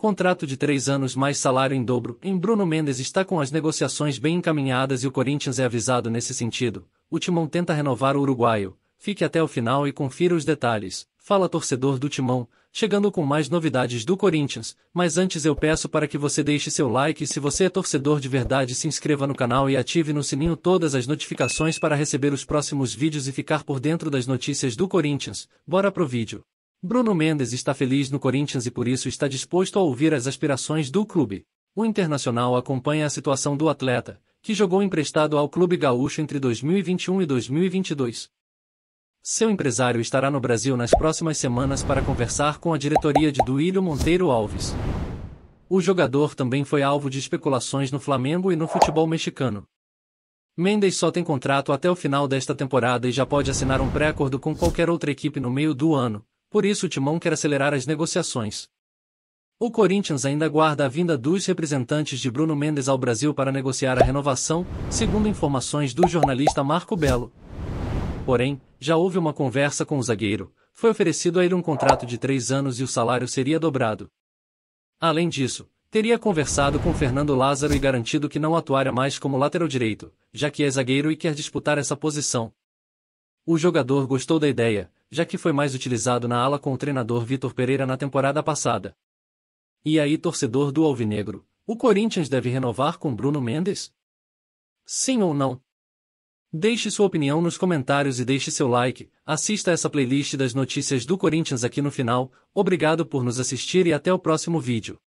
contrato de três anos mais salário em dobro. Em Bruno Mendes está com as negociações bem encaminhadas e o Corinthians é avisado nesse sentido. O Timão tenta renovar o uruguaio. Fique até o final e confira os detalhes. Fala torcedor do Timão, chegando com mais novidades do Corinthians, mas antes eu peço para que você deixe seu like e se você é torcedor de verdade se inscreva no canal e ative no sininho todas as notificações para receber os próximos vídeos e ficar por dentro das notícias do Corinthians. Bora pro vídeo. Bruno Mendes está feliz no Corinthians e por isso está disposto a ouvir as aspirações do clube. O internacional acompanha a situação do atleta, que jogou emprestado ao Clube Gaúcho entre 2021 e 2022. Seu empresário estará no Brasil nas próximas semanas para conversar com a diretoria de Duílio Monteiro Alves. O jogador também foi alvo de especulações no Flamengo e no futebol mexicano. Mendes só tem contrato até o final desta temporada e já pode assinar um pré-acordo com qualquer outra equipe no meio do ano, por isso o Timão quer acelerar as negociações. O Corinthians ainda aguarda a vinda dos representantes de Bruno Mendes ao Brasil para negociar a renovação, segundo informações do jornalista Marco Belo. Porém, já houve uma conversa com o zagueiro, foi oferecido a ele um contrato de três anos e o salário seria dobrado. Além disso, teria conversado com Fernando Lázaro e garantido que não atuaria mais como lateral direito, já que é zagueiro e quer disputar essa posição. O jogador gostou da ideia, já que foi mais utilizado na ala com o treinador Vitor Pereira na temporada passada. E aí, torcedor do Alvinegro, o Corinthians deve renovar com Bruno Mendes? Sim ou não? Deixe sua opinião nos comentários e deixe seu like, assista essa playlist das notícias do Corinthians aqui no final, obrigado por nos assistir e até o próximo vídeo.